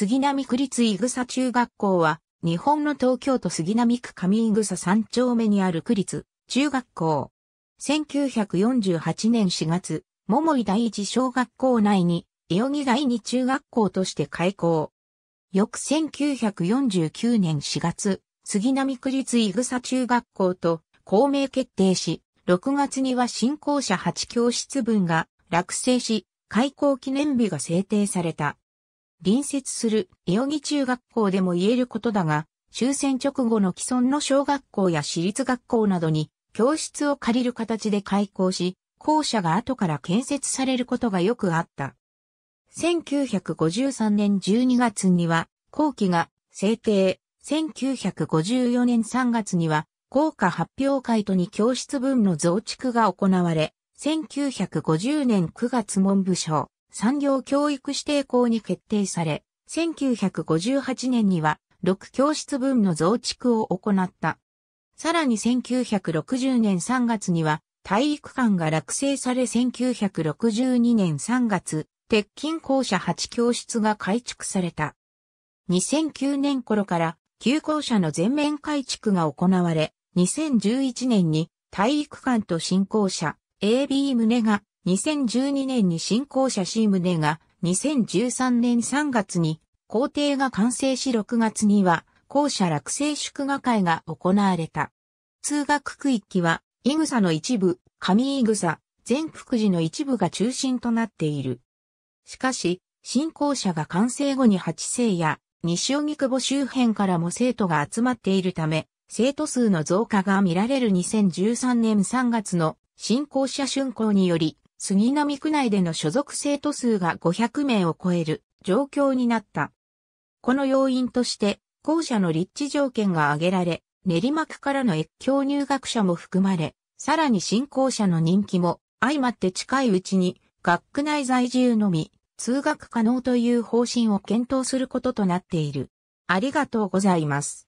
杉並区立いぐさ中学校は、日本の東京都杉並区上いぐさ3丁目にある区立中学校。1948年4月、桃井第一小学校内に、代々木第二中学校として開校。翌1949年4月、杉並区立いぐさ中学校と公明決定し、6月には新校舎8教室分が落成し、開校記念日が制定された。隣接する伊予木中学校でも言えることだが、終戦直後の既存の小学校や私立学校などに教室を借りる形で開校し、校舎が後から建設されることがよくあった。1953年12月には、校旗が制定、1954年3月には、校歌発表会とに教室分の増築が行われ、1950年9月文部省、産業教育指定校に決定され、1958年には6教室分の増築を行った。さらに1960年3月には体育館が落成され1962年3月、鉄筋校舎8教室が改築された。2009年頃から旧校舎の全面改築が行われ、2011年に体育館と新校舎 AB 棟が2012年に新校舎 C 棟が、2013年3月に校庭が完成し6月には校舎落成祝賀会が行われた。通学区域は、イグサの一部、上イグサ、全福寺の一部が中心となっている。しかし、新校舎が完成後に八世や西荻窪周辺からも生徒が集まっているため、生徒数の増加が見られる2013年3月の新校舎竣工により、杉並区内での所属生徒数が500名を超える状況になった。この要因として、校舎の立地条件が挙げられ、練馬区からの越境入学者も含まれ、さらに新校舎の人気も相まって近いうちに、学区内在住のみ、通学可能という方針を検討することとなっている。ありがとうございます。